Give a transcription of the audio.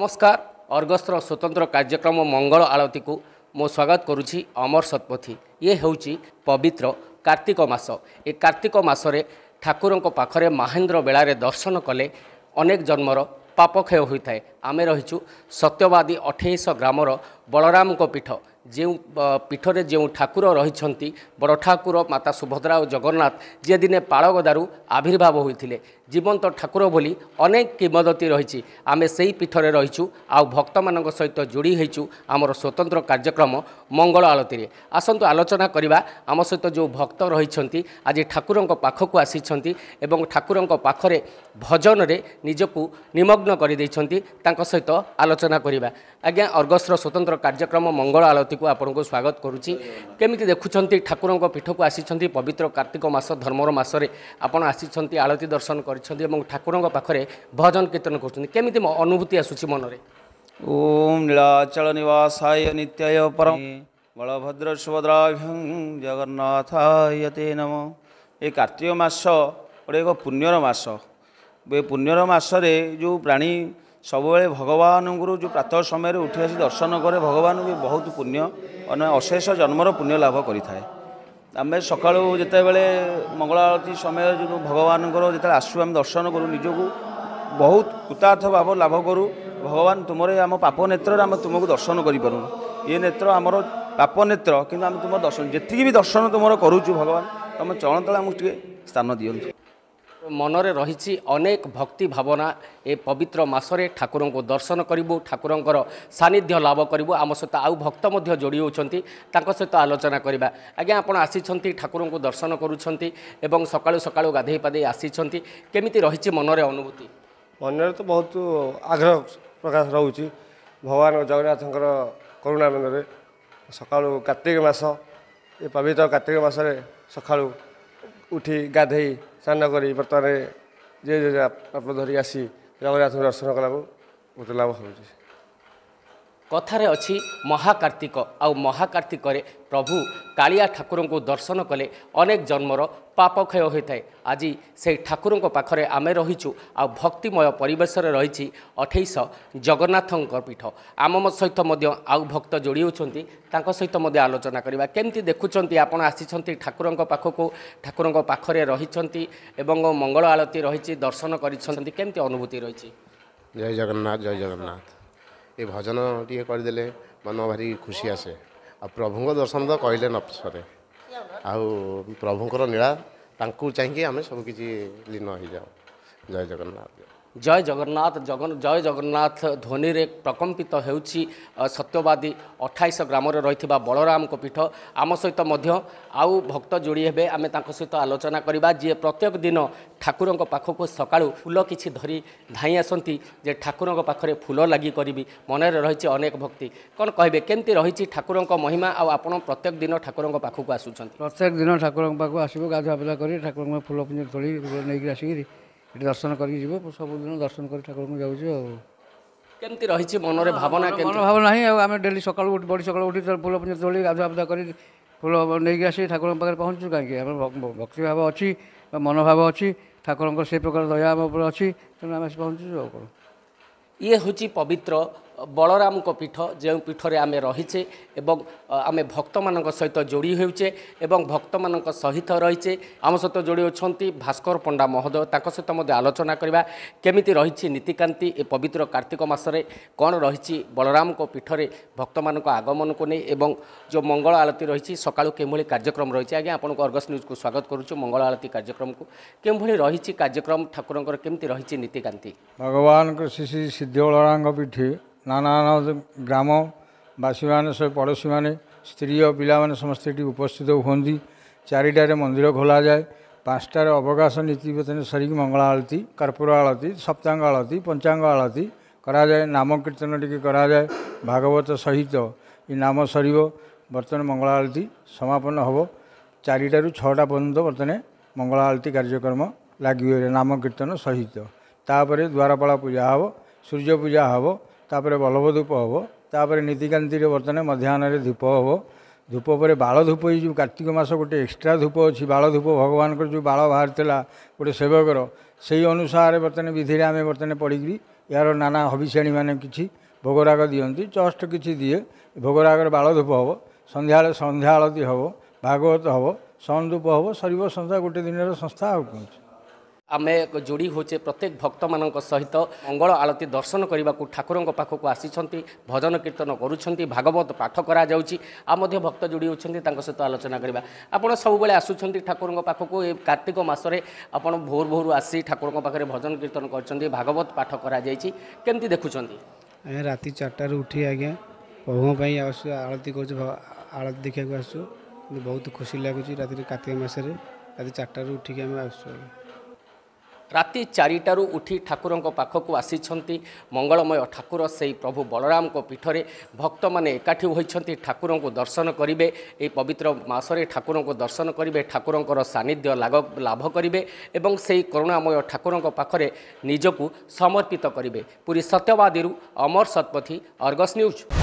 ନମସ୍କାର ଅର୍ଗସ୍ର ସ୍ୱତନ୍ତ୍ର କାର୍ଯ୍ୟକ୍ରମ ମଙ୍ଗଳ ଆଳତୀକୁ ମୁଁ ସ୍ୱାଗତ କରୁଛି ଅମର ଶତପଥୀ ଇଏ ହେଉଛି ପବିତ୍ର କାର୍ତ୍ତିକ ମାସ ଏ କାର୍ତ୍ତିକ ମାସରେ ଠାକୁରଙ୍କ ପାଖରେ ମହେନ୍ଦ୍ର ବେଳାରେ ଦର୍ଶନ କଲେ ଅନେକ ଜନ୍ମର ପାପକ୍ଷୟ ହୋଇଥାଏ ଆମେ ରହିଛୁ ସତ୍ୟବାଦୀ ଅଠେଇଶ ଗ୍ରାମର ବଳରାମଙ୍କ ପୀଠ ଯେଉଁ ପୀଠରେ ଯେଉଁ ଠାକୁର ରହିଛନ୍ତି ବଡ଼ ଠାକୁର ମାତା ସୁଭଦ୍ରା ଓ ଜଗନ୍ନାଥ ଯିଏ ଦିନେ ପାଳଗଦାରୁ ଆବିର୍ଭାବ ହୋଇଥିଲେ ଜୀବନ୍ତ ଠାକୁର ବୋଲି ଅନେକ କିମ୍ବଦନ୍ତୀ ରହିଛି ଆମେ ସେହି ପୀଠରେ ରହିଛୁ ଆଉ ଭକ୍ତମାନଙ୍କ ସହିତ ଯୋଡ଼ି ହୋଇଛୁ ଆମର ସ୍ୱତନ୍ତ୍ର କାର୍ଯ୍ୟକ୍ରମ ମଙ୍ଗଳ ଆଳତୀରେ ଆସନ୍ତୁ ଆଲୋଚନା କରିବା ଆମ ସହିତ ଯେଉଁ ଭକ୍ତ ରହିଛନ୍ତି ଆଜି ଠାକୁରଙ୍କ ପାଖକୁ ଆସିଛନ୍ତି ଏବଂ ଠାକୁରଙ୍କ ପାଖରେ ଭଜନରେ ନିଜକୁ ନିମଗ୍ନ କରିଦେଇଛନ୍ତି ତାଙ୍କ ସହିତ ଆଲୋଚନା କରିବା ଆଜ୍ଞା ଅର୍ଗସ୍ର ସ୍ୱତନ୍ତ୍ର କାର୍ଯ୍ୟକ୍ରମ ମଙ୍ଗଳ ଆଳତୀ ଭାରତୀକୁ ଆପଣଙ୍କୁ ସ୍ୱାଗତ କରୁଛି କେମିତି ଦେଖୁଛନ୍ତି ଠାକୁରଙ୍କ ପୀଠକୁ ଆସିଛନ୍ତି ପବିତ୍ର କାର୍ତ୍ତିକ ମାସ ଧର୍ମର ମାସରେ ଆପଣ ଆସିଛନ୍ତି ଆଳତୀ ଦର୍ଶନ କରିଛନ୍ତି ଏବଂ ଠାକୁରଙ୍କ ପାଖରେ ଭଜନ କୀର୍ତ୍ତନ କରୁଛନ୍ତି କେମିତି ଅନୁଭୂତି ଆସୁଛି ମନରେ ଓମ୍ ନୀଳାଚଳ ନିବାସାୟ ନିତ୍ୟ ପରମ ବଳଭଦ୍ର ସୁଭଦ୍ରାଭ୍ୟଂ ଜଗନ୍ନାଥ ୟତେ ନମ ଏ କାର୍ତ୍ତିକ ମାସ ଗୋଟେ ଏକ ପୁଣ୍ୟର ମାସ ଏ ପୁଣ୍ୟର ମାସରେ ଯେଉଁ ପ୍ରାଣୀ ସବୁବେଳେ ଭଗବାନଙ୍କର ଯେଉଁ ପ୍ରାତଃ ସମୟରେ ଉଠି ଆସି ଦର୍ଶନ କରେ ଭଗବାନଙ୍କୁ ବହୁତ ପୁଣ୍ୟ ଅଶେଷ ଜନ୍ମର ପୁଣ୍ୟ ଲାଭ କରିଥାଏ ଆମେ ସକାଳୁ ଯେତେବେଳେ ମଙ୍ଗଳ ଆଳତୀ ସମୟରେ ଯେଉଁ ଭଗବାନଙ୍କର ଯେତେବେଳେ ଆସୁ ଆମେ ଦର୍ଶନ କରୁ ନିଜକୁ ବହୁତ କୃତାର୍ଥ ଭାବ ଲାଭ କରୁ ଭଗବାନ ତୁମର ଆମ ପାପ ନେତ୍ରରେ ଆମେ ତୁମକୁ ଦର୍ଶନ କରିପାରୁ ଏ ନେତ୍ର ଆମର ପାପ ନେତ୍ର କିନ୍ତୁ ଆମେ ତୁମ ଦର୍ଶନ ଯେତିକି ବି ଦର୍ଶନ ତୁମର କରୁଛୁ ଭଗବାନ ତୁମ ଚରଣ ତଳେ ଆମକୁ ଟିକେ ସ୍ଥାନ ଦିଅନ୍ତୁ ମନରେ ରହିଛି ଅନେକ ଭକ୍ତି ଭାବନା ଏ ପବିତ୍ର ମାସରେ ଠାକୁରଙ୍କୁ ଦର୍ଶନ କରିବୁ ଠାକୁରଙ୍କର ସାନ୍ନିଧ୍ୟ ଲାଭ କରିବୁ ଆମ ସହିତ ଆଉ ଭକ୍ତ ମଧ୍ୟ ଯୋଡ଼ି ହେଉଛନ୍ତି ତାଙ୍କ ସହିତ ଆଲୋଚନା କରିବା ଆଜ୍ଞା ଆପଣ ଆସିଛନ୍ତି ଠାକୁରଙ୍କୁ ଦର୍ଶନ କରୁଛନ୍ତି ଏବଂ ସକାଳୁ ସକାଳୁ ଗାଧୋଇ ପାଧେଇ ଆସିଛନ୍ତି କେମିତି ରହିଛି ମନରେ ଅନୁଭୂତି ମନରେ ତ ବହୁତ ଆଗ୍ରହ ପ୍ରକାଶ ରହୁଛି ଭଗବାନ ଜଗନ୍ନାଥଙ୍କର କରୁଣାନନ୍ଦରେ ସକାଳୁ କାର୍ତ୍ତିକ ମାସ ଏ ପବିତ୍ର କାର୍ତ୍ତିକ ମାସରେ ସକାଳୁ ଉଠି ଗାଧୋଇ ସାନ କରି ବର୍ତ୍ତମାନ ଯେ ଯେ ଆପଣ ଧରି ଆସି ଜଗନ୍ନାଥଙ୍କୁ ଦର୍ଶନ କଲାକୁ ମୋତେ ଲାଭ ହେଉଛି କଥାରେ ଅଛି ମହାକାର୍ତ୍ତିକ ଆଉ ମହାକାର୍ତ୍ତିକରେ ପ୍ରଭୁ କାଳିଆ ଠାକୁରଙ୍କୁ ଦର୍ଶନ କଲେ ଅନେକ ଜନ୍ମର ପାପକ୍ଷୟ ହୋଇଥାଏ ଆଜି ସେଇ ଠାକୁରଙ୍କ ପାଖରେ ଆମେ ରହିଛୁ ଆଉ ଭକ୍ତିମୟ ପରିବେଶରେ ରହିଛି ଅଠେଇଶ ଜଗନ୍ନାଥଙ୍କ ପୀଠ ଆମ ସହିତ ମଧ୍ୟ ଆଉ ଭକ୍ତ ଯୋଡ଼ି ହେଉଛନ୍ତି ତାଙ୍କ ସହିତ ମଧ୍ୟ ଆଲୋଚନା କରିବା କେମିତି ଦେଖୁଛନ୍ତି ଆପଣ ଆସିଛନ୍ତି ଠାକୁରଙ୍କ ପାଖକୁ ଠାକୁରଙ୍କ ପାଖରେ ରହିଛନ୍ତି ଏବଂ ମଙ୍ଗଳ ଆଳତୀ ରହିଛି ଦର୍ଶନ କରିଛନ୍ତି କେମିତି ଅନୁଭୂତି ରହିଛି ଜୟ ଜଗନ୍ନାଥ ଜୟ ଜଗନ୍ନାଥ ଏ ଭଜନ ଟିକେ କରିଦେଲେ ମନ ଭାରି ଖୁସି ଆସେ ଆଉ ପ୍ରଭୁଙ୍କ ଦର୍ଶନ ତ କହିଲେ ନ ସରେ ଆଉ ପ୍ରଭୁଙ୍କର ନୀଳା ତାଙ୍କୁ ଚାହିଁକି ଆମେ ସବୁକିଛି ଲୀନ ହେଇଯାଉ ଜୟ ଜଗନ୍ନାଥ জয় জগন্নাথ জয় জগন্নাথ ଧ୍ୱନିରେ ପ୍ରକମ୍ପିତ ହେଉଛି ସତ୍ୟବାଦୀ ଅଠାଇଶ ଗ୍ରାମରେ ରହିଥିବା ବଳରାମଙ୍କ ପୀଠ ଆମ ସହିତ ମଧ୍ୟ ଆଉ ଭକ୍ତ ଯୋଡ଼ି ହେବେ ଆମେ ତାଙ୍କ ସହିତ ଆଲୋଚନା କରିବା ଯିଏ ପ୍ରତ୍ୟେକ ଦିନ ଠାକୁରଙ୍କ ପାଖକୁ ସକାଳୁ ଫୁଲ କିଛି ଧରି ଧାଇଁ ଆସନ୍ତି ଯେ ଠାକୁରଙ୍କ ପାଖରେ ଫୁଲ ଲାଗି କରିବି ମନରେ ରହିଛି ଅନେକ ଭକ୍ତି କ'ଣ କହିବେ କେମିତି ରହିଛି ଠାକୁରଙ୍କ ମହିମା ଆଉ ଆପଣ ପ୍ରତ୍ୟେକ ଦିନ ଠାକୁରଙ୍କ ପାଖକୁ ଆସୁଛନ୍ତି ପ୍ରତ୍ୟେକ ଦିନ ଠାକୁରଙ୍କ ପାଖକୁ ଆସିବୁ ଗାଧୁଆ ପାଧୁଆ କରି ଠାକୁରଙ୍କ ଫୁଲ ପୁଞ୍ଜ ତୋଳି ନେଇକି ଆସିକିରି ଏଠି ଦର୍ଶନ କରିକି ଯିବୁ ସବୁଦିନ ଦର୍ଶନ କରି ଠାକୁରଙ୍କୁ ଯାଉଛୁ ଆଉ କେମିତି ରହିଛି ମନରେ ଭାବନା କେମିତି ଭାବନା ନାହିଁ ଆଉ ଆମେ ଡେଲି ସକାଳୁ ଉଠି ବଡ଼ି ସକାଳୁ ଉଠି ଫୁଲ ପୁଞ୍ଜ ତୋଳି ଗାଧୁଆ ପାଧୁଆ କରି ଫୁଲ ନେଇକି ଆସି ଠାକୁରଙ୍କ ପାଖରେ ପହଞ୍ଚୁଛୁ କାହିଁକି ଆମର ଭକ୍ତିଭାବ ଅଛି ମନୋଭାବ ଅଛି ଠାକୁରଙ୍କର ସେ ପ୍ରକାର ଦୟା ଆମ ଉପରେ ଅଛି ତେଣୁ ଆମେ ଆସି ପହଞ୍ଚୁଛୁ ଆଉ କ'ଣ ଇଏ ହେଉଛି ପବିତ୍ର ବଳରାମଙ୍କ ପୀଠ ଯେଉଁ ପୀଠରେ ଆମେ ରହିଛେ ଏବଂ ଆମେ ଭକ୍ତମାନଙ୍କ ସହିତ ଯୋଡ଼ି ହେଉଛେ ଏବଂ ଭକ୍ତମାନଙ୍କ ସହିତ ରହିଛେ ଆମ ସହିତ ଯୋଡ଼ି ହେଉଛନ୍ତି ଭାସ୍କର ପଣ୍ଡା ମହୋଦୟ ତାଙ୍କ ସହିତ ମଧ୍ୟ ଆଲୋଚନା କରିବା କେମିତି ରହିଛି ନୀତିକାନ୍ତି ଏ ପବିତ୍ର କାର୍ତ୍ତିକ ମାସରେ କ'ଣ ରହିଛି ବଳରାମଙ୍କ ପୀଠରେ ଭକ୍ତମାନଙ୍କ ଆଗମନକୁ ନେଇ ଏବଂ ଯେଉଁ ମଙ୍ଗଳ ଆଳତୀ ରହିଛି ସକାଳୁ କେଉଁଭଳି କାର୍ଯ୍ୟକ୍ରମ ରହିଛି ଆଜ୍ଞା ଆପଣଙ୍କୁ ଅର୍ଗସ୍ ନ୍ୟୁଜ୍କୁ ସ୍ୱାଗତ କରୁଛୁ ମଙ୍ଗଳ ଆଳତୀ କାର୍ଯ୍ୟକ୍ରମକୁ କେଉଁଭଳି ରହିଛି କାର୍ଯ୍ୟକ୍ରମ ଠାକୁରଙ୍କର କେମିତି ରହିଛି ନୀତିକାନ୍ତି ଭଗବାନଙ୍କ ଶ୍ରୀ ଶ୍ରୀ ସିଦ୍ଧ ବଳରାମଙ୍କ ପୀଠ ନାନା ନାନା ଗ୍ରାମବାସୀମାନେ ସେ ପଡ଼ୋଶୀମାନେ ସ୍ତ୍ରୀ ଓ ପିଲାମାନେ ସମସ୍ତେ ଏଠି ଉପସ୍ଥିତ ହୁଅନ୍ତି ଚାରିଟାରେ ମନ୍ଦିର ଖୋଲାଯାଏ ପାଞ୍ଚଟାରେ ଅବକାଶ ନୀତି ବେତନେ ସରିକି ମଙ୍ଗଳା ଆଳତି କର୍ପୂର ଆଳତି ସପ୍ତାଙ୍ଗ ଆଳତି ପଞ୍ଚାଙ୍ଗ ଆଳତି କରାଯାଏ ନାମ କୀର୍ତ୍ତନ ଟିକେ କରାଯାଏ ଭାଗବତ ସହିତ ଏ ନାମ ସରିବ ବର୍ତ୍ତମାନ ମଙ୍ଗଳା ଆଳତି ସମାପନ ହେବ ଚାରିଟାରୁ ଛଅଟା ପର୍ଯ୍ୟନ୍ତ ବର୍ତ୍ତମାନ ମଙ୍ଗଳା ଆଳତି କାର୍ଯ୍ୟକ୍ରମ ଲାଗିବ ନାମ କୀର୍ତ୍ତନ ସହିତ ତାପରେ ଦ୍ୱାରପାଳ ପୂଜା ହେବ ସୂର୍ଯ୍ୟ ପୂଜା ହେବ ତାପରେ ବଲ୍ଲଭ ଧୂପ ହେବ ତାପରେ ନୀତିକାନ୍ତିରେ ବର୍ତ୍ତମାନ ମଧ୍ୟାହ୍ନରେ ଧୂପ ହେବ ଧୂପ ପରେ ବାଳ ଧୂପ ଏଇ ଯେଉଁ କାର୍ତ୍ତିକ ମାସ ଗୋଟେ ଏକ୍ସଟ୍ରା ଧୂପ ଅଛି ବାଳ ଧୂପ ଭଗବାନଙ୍କର ଯେଉଁ ବାଳ ବାହାରିଥିଲା ଗୋଟେ ସେବକର ସେହି ଅନୁସାରେ ବର୍ତ୍ତମାନ ବିଧିରେ ଆମେ ବର୍ତ୍ତମାନ ପଡ଼ିକିରି ଏହାର ନାନା ହବିଷ୍ୟାଣୀମାନେ କିଛି ଭୋଗରାଗ ଦିଅନ୍ତି ଚଷ୍ଟ କିଛି ଦିଏ ଭୋଗରାଗରେ ବାଳ ଧୂପ ହେବ ସନ୍ଧ୍ୟାବେଳେ ସନ୍ଧ୍ୟା ଆଳତୀ ହେବ ଭାଗବତ ହେବ ସନ୍ଧୂପ ହେବ ସରିବ ସଂସ୍ଥା ଗୋଟେ ଦିନର ସଂସ୍ଥା ଆଉ କୁହନ୍ତି ଆମେ ଯୋଡ଼ି ହୋଇଛେ ପ୍ରତ୍ୟେକ ଭକ୍ତମାନଙ୍କ ସହିତ ମଙ୍ଗଳ ଆଳତୀ ଦର୍ଶନ କରିବାକୁ ଠାକୁରଙ୍କ ପାଖକୁ ଆସିଛନ୍ତି ଭଜନ କୀର୍ତ୍ତନ କରୁଛନ୍ତି ଭାଗବତ ପାଠ କରାଯାଉଛି ଆଉ ମଧ୍ୟ ଭକ୍ତ ଯୋଡ଼ି ହେଉଛନ୍ତି ତାଙ୍କ ସହିତ ଆଲୋଚନା କରିବା ଆପଣ ସବୁବେଳେ ଆସୁଛନ୍ତି ଠାକୁରଙ୍କ ପାଖକୁ ଏ କାର୍ତ୍ତିକ ମାସରେ ଆପଣ ଭୋର ଭୋରୁ ଆସି ଠାକୁରଙ୍କ ପାଖରେ ଭଜନ କୀର୍ତ୍ତନ କରିଛନ୍ତି ଭାଗବତ ପାଠ କରାଯାଇଛି କେମିତି ଦେଖୁଛନ୍ତି ଆମେ ରାତି ଚାରିଟାରୁ ଉଠି ଆଜ୍ଞା ପ୍ରଭୁଙ୍କ ପାଇଁ ଆସୁ ଆଳତୀ କରୁଛୁ ଆଳତୀ ଦେଖିବାକୁ ଆସୁ ବହୁତ ଖୁସି ଲାଗୁଛି ରାତିରେ କାର୍ତ୍ତିକ ମାସରେ ରାତି ଚାରିଟାରୁ ଉଠିକି ଆମେ ଆସୁଛୁ ଆଜ୍ଞା ରାତି ଚାରିଟାରୁ ଉଠି ଠାକୁରଙ୍କ ପାଖକୁ ଆସିଛନ୍ତି ମଙ୍ଗଳମୟ ଠାକୁର ସେହି ପ୍ରଭୁ ବଳରାମଙ୍କ ପୀଠରେ ଭକ୍ତମାନେ ଏକାଠି ହୋଇଛନ୍ତି ଠାକୁରଙ୍କୁ ଦର୍ଶନ କରିବେ ଏହି ପବିତ୍ର ମାସରେ ଠାକୁରଙ୍କୁ ଦର୍ଶନ କରିବେ ଠାକୁରଙ୍କର ସାନ୍ନିଧ୍ୟ ଲାଭ କରିବେ ଏବଂ ସେହି କରୁଣାମୟ ଠାକୁରଙ୍କ ପାଖରେ ନିଜକୁ ସମର୍ପିତ କରିବେ ପୁରୀ ସତ୍ୟବାଦୀରୁ ଅମର ଶତପଥୀ ଅର୍ଗସ୍ ନ୍ୟୁଜ୍